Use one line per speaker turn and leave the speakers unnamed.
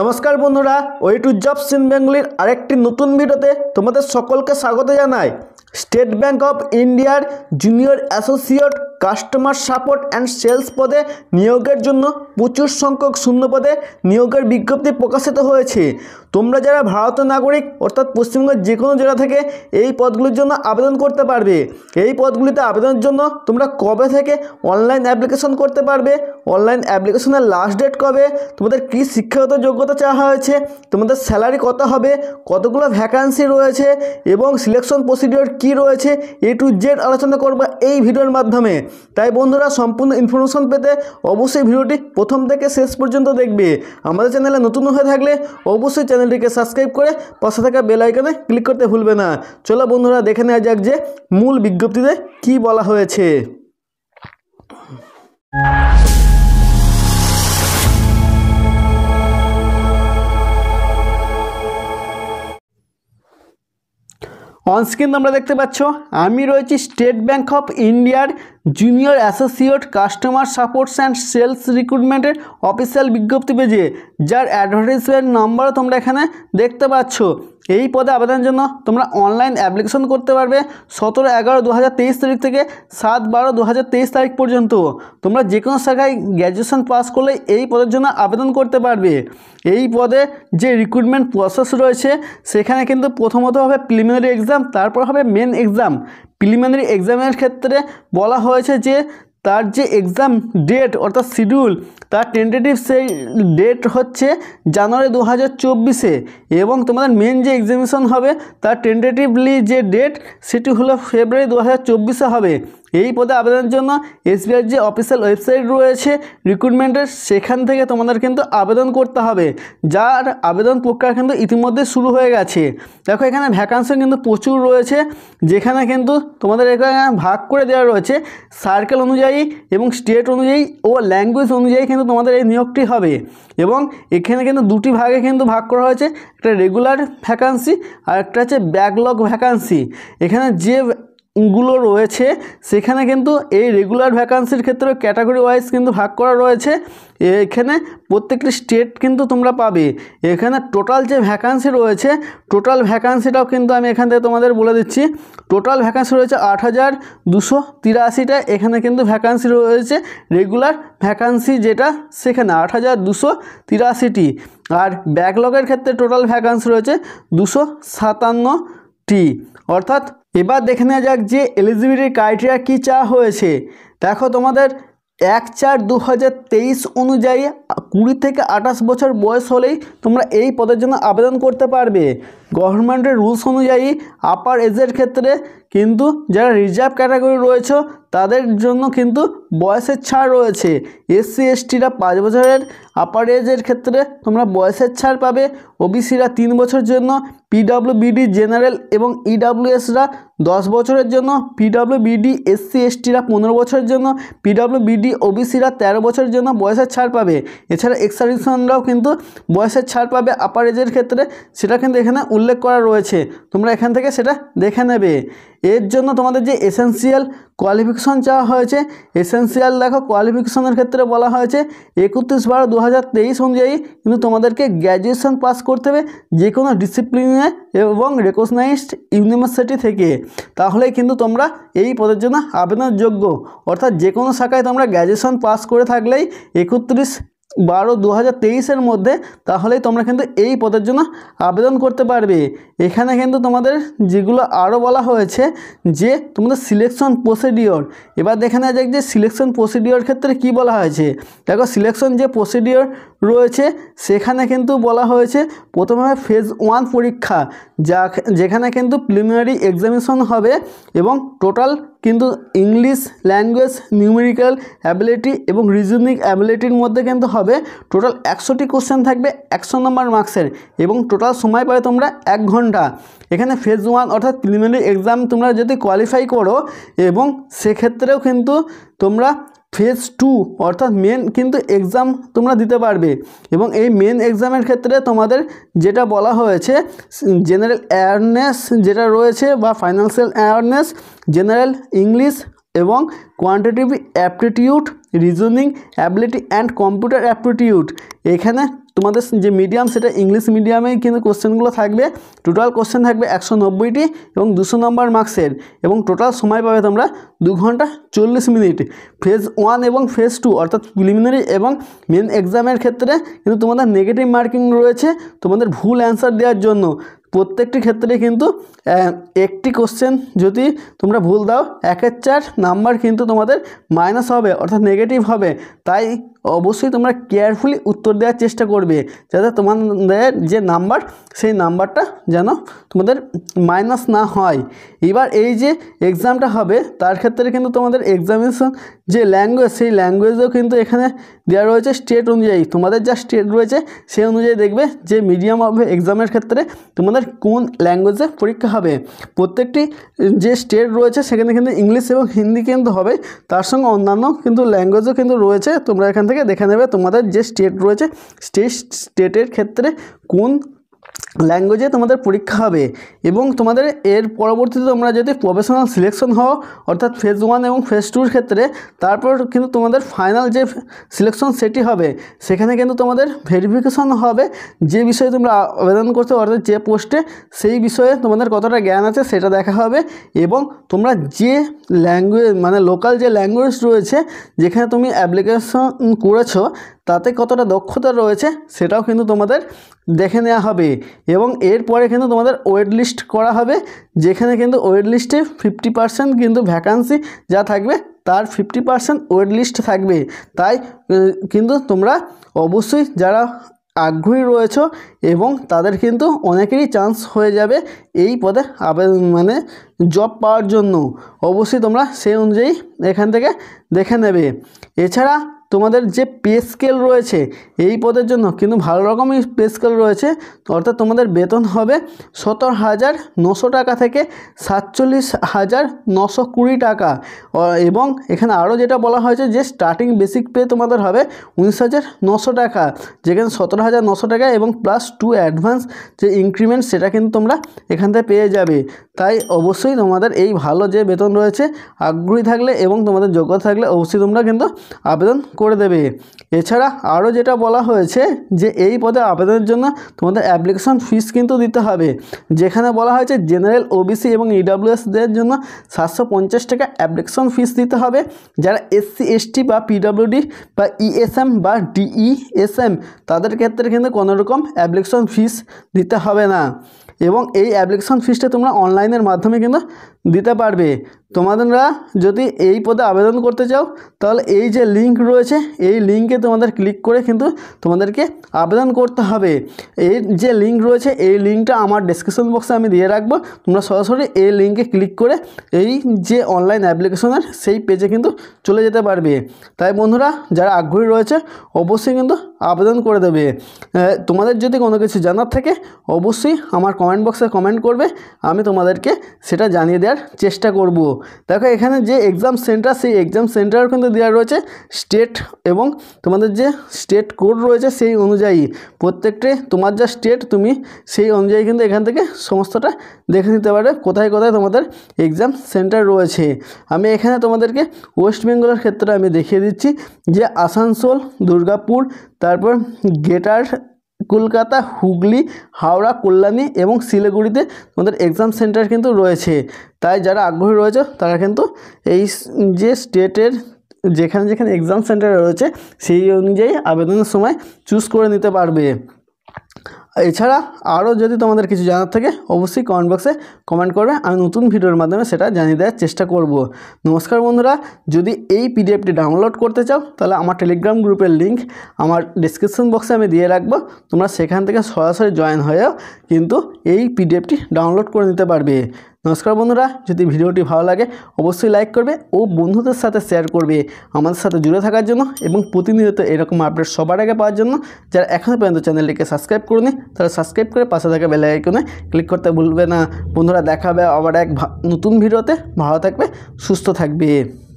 নমস্কার বন্ধুরা way to job scene বেঙ্গলির আরেকটি নতুন ভিডিওতে তোমাদের সকলকে স্বাগত জানাই স্টেট ব্যাঙ্ক অফ ইন্ডিয়ার junior associate customer support and sales পদে নিয়োগের জন্য প্রচুর সংখ্যক শূন্য পদে নিয়োগের বিজ্ঞপ্তি প্রকাশিত হয়েছে তোমরা যারা ভারতীয় নাগরিক অর্থাৎ পশ্চিমবঙ্গের যে কোনো জেলা থেকে এই পদগুলির জন্য আবেদন করতে পারবে এই পদগুলিতে আবেদনের জন্য তোমরা কবে থেকে অনলাইন অ্যাপ্লিকেশন করতে পারবে অনলাইন অ্যাপ্লিকেশনের লাস্ট ডেট কবে তোমাদের কি শিক্ষাগত যোগ্যতা চাওয়া হয়েছে তোমাদের স্যালারি কত হবে কতগুলো ভ্যাকান্সি রয়েছে এবং সিলেকশন প্রসিডিওর কি রয়েছে এ টু জেড আলোচনা করবো এই ভিডিওর মাধ্যমে তাই বন্ধুরা সম্পূর্ণ ইনফরমেশন পেতে অবশ্যই ভিডিওটি প্রথম থেকে শেষ পর্যন্ত দেখবে আমাদের চ্যানেলে নতুন হয়ে থাকলে অবশ্যই চ্যানেলটিকে সাবস্ক্রাইব করে পাশে থাকা বেল আইকনে ক্লিক করতে ভুলবে না চলো বন্ধুরা দেখে নেওয়া যাক যে মূল বিজ্ঞপ্তিতে কি বলা হয়েছে অনস্ক্রিন আমরা দেখতে পাচ্ছ আমি রয়েছি স্টেট ব্যাঙ্ক অফ ইন্ডিয়ার junior associate customer supports and sales রিক্রুটমেন্টের অফিসিয়াল বিজ্ঞপ্তি পেজে যার অ্যাডভার্টাইজমেন্ট নাম্বারও তোমরা এখানে দেখতে পাচ্ছ এই পদে আবেদনের জন্য তোমরা অনলাইন অ্যাপ্লিকেশন করতে পারবে সতেরো এগারো দু তারিখ থেকে সাত বারো দু তারিখ পর্যন্ত তোমরা যে কোনো শাখায় গ্র্যাজুয়েশন পাস করলে এই পদের জন্য আবেদন করতে পারবে এই পদে যে রিক্রুটমেন্ট প্রসেস রয়েছে সেখানে কিন্তু প্রথমত হবে প্রিলিমিনারি এক্সাম তারপর হবে মেন এক্সাম প্রিলিমিনারি এক্সামের ক্ষেত্রে বলা হয়েছে যে তার যে এক্সাম ডেট অর্থাৎ শিডিউল তার টেন্টেটিভ সেই ডেট হচ্ছে জানুয়ারি দু হাজার চব্বিশে এবং তোমাদের মেন যে এক্সামিশন হবে তার টেন্টেটিভলি যে ডেট সেটি হলো ফেব্রুয়ারি দু হাজার চব্বিশে হবে এই পদে আবেদনের জন্য এসবিআই যে অফিসিয়াল ওয়েবসাইট রয়েছে রিক্রুটমেন্টের সেখান থেকে তোমাদের কিন্তু আবেদন করতে হবে যার আবেদন প্রক্রিয়া কিন্তু ইতিমধ্যে শুরু হয়ে গেছে দেখো এখানে ভ্যাকান্সি কিন্তু প্রচুর রয়েছে যেখানে কিন্তু তোমাদের এখানে ভাগ করে দেওয়া রয়েছে সার্কেল অনুযায়ী এবং স্টেট অনুযায়ী ও ল্যাঙ্গুয়েজ অনুযায়ী কিন্তু তোমাদের এই নিয়োগটি হবে এবং এখানে কিন্তু দুটি ভাগে কিন্তু ভাগ করা হয়েছে একটা রেগুলার ভ্যাকান্সি আর একটা হচ্ছে ব্যাকলগ ভ্যাকান্সি এখানে যে গুলো রয়েছে সেখানে কিন্তু এই রেগুলার ভ্যাকান্সির ক্ষেত্রে ক্যাটাগরি ওয়াইজ কিন্তু ভাগ করা রয়েছে এখানে প্রত্যেকটি স্টেট কিন্তু তোমরা পাবে এখানে টোটাল যে ভ্যাকান্সি রয়েছে টোটাল ভ্যাকান্সিটাও কিন্তু আমি এখান থেকে তোমাদের বলে দিচ্ছি টোটাল ভ্যাকান্সি রয়েছে আট হাজার দুশো তিরাশিটা এখানে কিন্তু ভ্যাকান্সি রয়েছে রেগুলার ভ্যাকান্সি যেটা সেখানে আট হাজার দুশো তিরাশিটি আর ব্যাকলগের ক্ষেত্রে টোটাল ভ্যাকান্সি রয়েছে দুশো সাতান্নটি অর্থাৎ এবার দেখে নেওয়া যাক যে এলিজিবিলিটি ক্রাইটেরিয়া কী চাওয়া হয়েছে দেখো তোমাদের এক চার দু অনুযায়ী কুড়ি থেকে আঠাশ বছর বয়স হলেই তোমরা এই পদের জন্য আবেদন করতে পারবে গভর্নমেন্টের রুলস অনুযায়ী আপার এজের ক্ষেত্রে কিন্তু যারা রিজার্ভ ক্যাটাগরি রয়েছে তাদের জন্য কিন্তু বয়সের ছাড় রয়েছে এসসি এসটিরা পাঁচ বছরের আপার এজের ক্ষেত্রে তোমরা বয়সের ছাড় পাবে ওবিসিরা তিন বছর জন্য বিডি জেনারেল এবং ইডাব্লিউএসরা e দশ বছরের জন্য বিডি এসসি এসটিরা পনেরো বছরের জন্য বিডি ওবিসিরা তেরো বছরের জন্য বয়সের ছাড় পাবে এছাড়া এক্সারিশনরাও কিন্তু বয়সের ছাড় পাবে আপার এজের ক্ষেত্রে সেটা কিন্তু এখানে উল্লেখ করা রয়েছে তোমরা এখান থেকে সেটা দেখে নেবে এর জন্য তোমাদের যে এসেন্সিয়াল কোয়ালিফিকেশন চাওয়া হয়েছে এসেন্সিয়াল দেখো কোয়ালিফিকেশনের ক্ষেত্রে বলা হয়েছে একত্রিশ বারো দু অনুযায়ী কিন্তু তোমাদেরকে গ্র্যাজুয়েশন পাস করতে হবে যে কোনো ডিসিপ্লিনে এবং রেকগনাইজড ইউনিভার্সিটি থেকে তাহলে কিন্তু তোমরা এই পদের জন্য আবেদনযোগ্য অর্থাৎ যে কোনো শাখায় তোমরা গ্র্যাজুয়েশন পাস করে থাকলেই একত্রিশ বারো দু হাজার তেইশের মধ্যে তাহলেই তোমরা কিন্তু এই পদের জন্য আবেদন করতে পারবে এখানে কিন্তু তোমাদের যেগুলো আরও বলা হয়েছে যে তোমাদের সিলেকশন প্রসিডিওর এবার দেখে নেওয়া যাক যে সিলেকশন প্রসিডিওর ক্ষেত্রে কি বলা হয়েছে দেখো সিলেকশন যে প্রসিডিওর রয়েছে সেখানে কিন্তু বলা হয়েছে প্রথমে ফেজ ওয়ান পরীক্ষা যা যেখানে কিন্তু প্রিলিমিনারি এক্সামিনেশন হবে এবং টোটাল কিন্তু ইংলিশ ল্যাঙ্গুয়েজ নিউমেরিক্যাল অ্যাবিলিটি এবং রিজনিং অ্যাবিলিটির মধ্যে কিন্তু হবে টোটাল একশোটি কোশ্চেন থাকবে একশো নম্বর মার্কসের এবং টোটাল সময় পাবে তোমরা এক ঘন্টা এখানে ফেজ ওয়ান অর্থাৎ প্রিলিমিনারি এক্সাম তোমরা যদি কোয়ালিফাই করো এবং সেক্ষেত্রেও কিন্তু তোমরা ফেজ টু অর্থাৎ মেন কিন্তু এক্সাম তোমরা দিতে পারবে এবং এই মেন এক্সামের ক্ষেত্রে তোমাদের যেটা বলা হয়েছে জেনারেল অ্যাওয়ারনেস যেটা রয়েছে বা ফাইন্যান্সিয়াল অ্যাওয়ারনেস জেনারেল ইংলিশ এবং quantitative aptitude reasoning ability and computer aptitude এখানে তোমাদের যে মিডিয়াম সেটা ইংলিশ মিডিয়ামে কিন্তু কোশ্চেনগুলো থাকবে টোটাল কোশ্চেন থাকবে একশো নব্বইটি এবং দুশো নম্বর মার্কসের এবং টোটাল সময় পাবে তোমরা দু ঘন্টা চল্লিশ মিনিট ফেজ ওয়ান এবং ফেজ টু অর্থাৎ প্রিলিমিনারি এবং মেন এক্সামের ক্ষেত্রে কিন্তু তোমাদের নেগেটিভ মার্কিং রয়েছে তোমাদের ভুল অ্যান্সার দেওয়ার জন্য প্রত্যেকটি ক্ষেত্রে কিন্তু একটি কোশ্চেন যদি তোমরা ভুল দাও একের চার নাম্বার কিন্তু তোমাদের মাইনাস হবে অর্থাৎ নেগেটিভ হবে তাই অবশ্যই তোমরা কেয়ারফুলি উত্তর দেওয়ার চেষ্টা করবে যাতে তোমাদের যে নাম্বার সেই নাম্বারটা যেন তোমাদের মাইনাস না হয় এবার এই যে এক্সামটা হবে তার ক্ষেত্রে কিন্তু তোমাদের এক্সামিনেশন যে ল্যাঙ্গুয়েজ সেই ল্যাঙ্গুয়েজও কিন্তু এখানে দেওয়া রয়েছে স্টেট অনুযায়ী তোমাদের যা স্টেট রয়েছে সেই অনুযায়ী দেখবে যে মিডিয়াম অফ এক্সামের ক্ষেত্রে তোমাদের কোন ল্যাঙ্গুয়েজে পরীক্ষা হবে প্রত্যেকটি যে স্টেট রয়েছে সেখানে কিন্তু ইংলিশ এবং হিন্দি কিন্তু হবে তার সঙ্গে অন্যান্য কিন্তু ল্যাঙ্গুয়েজও কিন্তু রয়েছে তোমরা এখানে থেকে দেখে নেবে তোমাদের যে স্টেট রয়েছে সেই স্টেটের ক্ষেত্রে কোন ল্যাঙ্গুয়েজে তোমাদের পরীক্ষা হবে এবং তোমাদের এর পরবর্তীতে তোমরা যদি প্রফেশনাল সিলেকশন হও অর্থাৎ ফেজ ওয়ান এবং ফেজ টুর ক্ষেত্রে তারপর কিন্তু তোমাদের ফাইনাল যে সিলেকশন সেটি হবে সেখানে কিন্তু তোমাদের ভেরিফিকেশন হবে যে বিষয়ে তোমরা আবেদন করছো অর্থাৎ যে পোস্টে সেই বিষয়ে তোমাদের কতটা জ্ঞান আছে সেটা দেখা হবে এবং তোমরা যে ল্যাঙ্গুয়েজ মানে লোকাল যে ল্যাঙ্গুয়েজ রয়েছে যেখানে তুমি অ্যাপ্লিকেশন করেছো তাতে কতটা দক্ষতা রয়েছে সেটাও কিন্তু তোমাদের দেখে নেওয়া হবে এবং এরপরে কিন্তু তোমাদের ওয়েট লিস্ট করা হবে যেখানে কিন্তু ওয়েট লিস্টে ফিফটি পার্সেন্ট কিন্তু ভ্যাকান্সি যা থাকবে তার ফিফটি পার্সেন্ট ওয়েট লিস্ট থাকবে তাই কিন্তু তোমরা অবশ্যই যারা আগ্রহী রয়েছ এবং তাদের কিন্তু অনেকেরই চান্স হয়ে যাবে এই পদে আবেদন মানে জব পাওয়ার জন্য অবশ্যই তোমরা সেই অনুযায়ী এখান থেকে দেখে নেবে এছাড়া তোমাদের যে পে স্কেল রয়েছে এই পদের জন্য কিন্তু ভালো রকমই পে স্কেল রয়েছে অর্থাৎ তোমাদের বেতন হবে সতেরো হাজার নশো টাকা থেকে সাতচল্লিশ হাজার নশো কুড়ি টাকা এবং এখানে আরও যেটা বলা হয়েছে যে স্টার্টিং বেসিক পে তোমাদের হবে উনিশ হাজার নশো টাকা যেখানে সতেরো হাজার নশো টাকা এবং প্লাস টু অ্যাডভান্স যে ইনক্রিমেন্ট সেটা কিন্তু তোমরা এখান থেকে পেয়ে যাবে তাই অবশ্যই তোমাদের এই ভালো যে বেতন রয়েছে আগ্রহী থাকলে এবং তোমাদের যোগ্যতা থাকলে অবশ্যই তোমরা কিন্তু আবেদন করে দেবে এছাড়া আরও যেটা বলা হয়েছে যে এই পদে আবেদনের জন্য তোমাদের অ্যাপ্লিকেশন ফিস কিন্তু দিতে হবে যেখানে বলা হয়েছে জেনারেল ওবিসি এবং ইডাব্লিউএসদের e জন্য সাতশো পঞ্চাশ টাকা অ্যাপ্লিকেশন ফিস দিতে হবে যারা এসসি এসটি বা পিডাব্লিউডি বা ইএসএম e বা ডিইএসএম e তাদের ক্ষেত্রে কিন্তু কোনোরকম অ্যাপ্লিকেশন ফিস দিতে হবে না এবং এই অ্যাপ্লিকেশন ফিসটা তোমরা অনলাইনের মাধ্যমে কিন্তু দিতে পারবে তোমাদেররা যদি এই পদে আবেদন করতে চাও তাহলে এই যে লিঙ্ক রয়েছে এই লিঙ্কে তোমাদের ক্লিক করে কিন্তু তোমাদেরকে আবেদন করতে হবে এই যে লিঙ্ক রয়েছে এই লিঙ্কটা আমার ডিসক্রিপশন বক্সে আমি দিয়ে রাখবো তোমরা সরাসরি এই লিঙ্কে ক্লিক করে এই যে অনলাইন অ্যাপ্লিকেশনের সেই পেজে কিন্তু চলে যেতে পারবে তাই বন্ধুরা যারা আগ্রহী রয়েছে অবশ্যই কিন্তু আবেদন করে দেবে তোমাদের যদি কোনো কিছু জানার থাকে অবশ্যই আমার কমেন্ট বক্সে কমেন্ট করবে আমি তোমাদেরকে সেটা জানিয়ে দেওয়ার চেষ্টা করব দেখো এখানে যে এক্সাম সেন্টার সেই এক্সাম সেন্টার কিন্তু দেওয়া রয়েছে স্টেট এবং তোমাদের যে স্টেট কোড রয়েছে সেই অনুযায়ী প্রত্যেকটি তোমার যা স্টেট তুমি সেই অনুযায়ী কিন্তু এখান থেকে সমস্তটা দেখে নিতে পারে কোথায় কোথায় তোমাদের এক্সাম সেন্টার রয়েছে আমি এখানে তোমাদেরকে ওয়েস্ট বেঙ্গলের ক্ষেত্রে আমি দেখিয়ে দিচ্ছি যে আসানসোল দুর্গাপুর তারপর গেটার কলকাতা হুগলি হাওড়া কল্যাণী এবং শিলিগুড়িতে তোমাদের এক্সাম সেন্টার কিন্তু রয়েছে তাই যারা আগ্রহী রয়েছে তারা কিন্তু এই যে স্টেটের যেখানে যেখানে এক্সাম সেন্টার রয়েছে সেই অনুযায়ী আবেদনের সময় চুজ করে নিতে পারবে এছাড়া আরও যদি তোমাদের কিছু জানার থাকে অবশ্যই কমেন্ট বক্সে কমেন্ট করবে আমি নতুন ভিডিওর মাধ্যমে সেটা জানিয়ে দেওয়ার চেষ্টা করব নমস্কার বন্ধুরা যদি এই পিডিএফটি ডাউনলোড করতে চাও তাহলে আমার টেলিগ্রাম গ্রুপের লিঙ্ক আমার ডিসক্রিপশন বক্সে আমি দিয়ে রাখবো তোমরা সেখান থেকে সরাসরি জয়েন হয়েও কিন্তু এই পিডিএফটি ডাউনলোড করে নিতে পারবে নমস্কার বন্ধুরা যদি ভিডিওটি ভালো লাগে অবশ্যই লাইক করবে ও বন্ধুদের সাথে শেয়ার করবে আমাদের সাথে জুড়ে থাকার জন্য এবং প্রতিনিয়ত এরকম আপডেট সবার আগে পাওয়ার জন্য যারা এখনও পর্যন্ত চ্যানেলটিকে সাবস্ক্রাইব করুন তারা সাবস্ক্রাইব করে পাশে থাকা বেল আইকনে ক্লিক করতে ভুলবে না বন্ধুরা দেখাবে আবার এক নতুন ভিডিওতে ভালো থাকবে সুস্থ থাকবে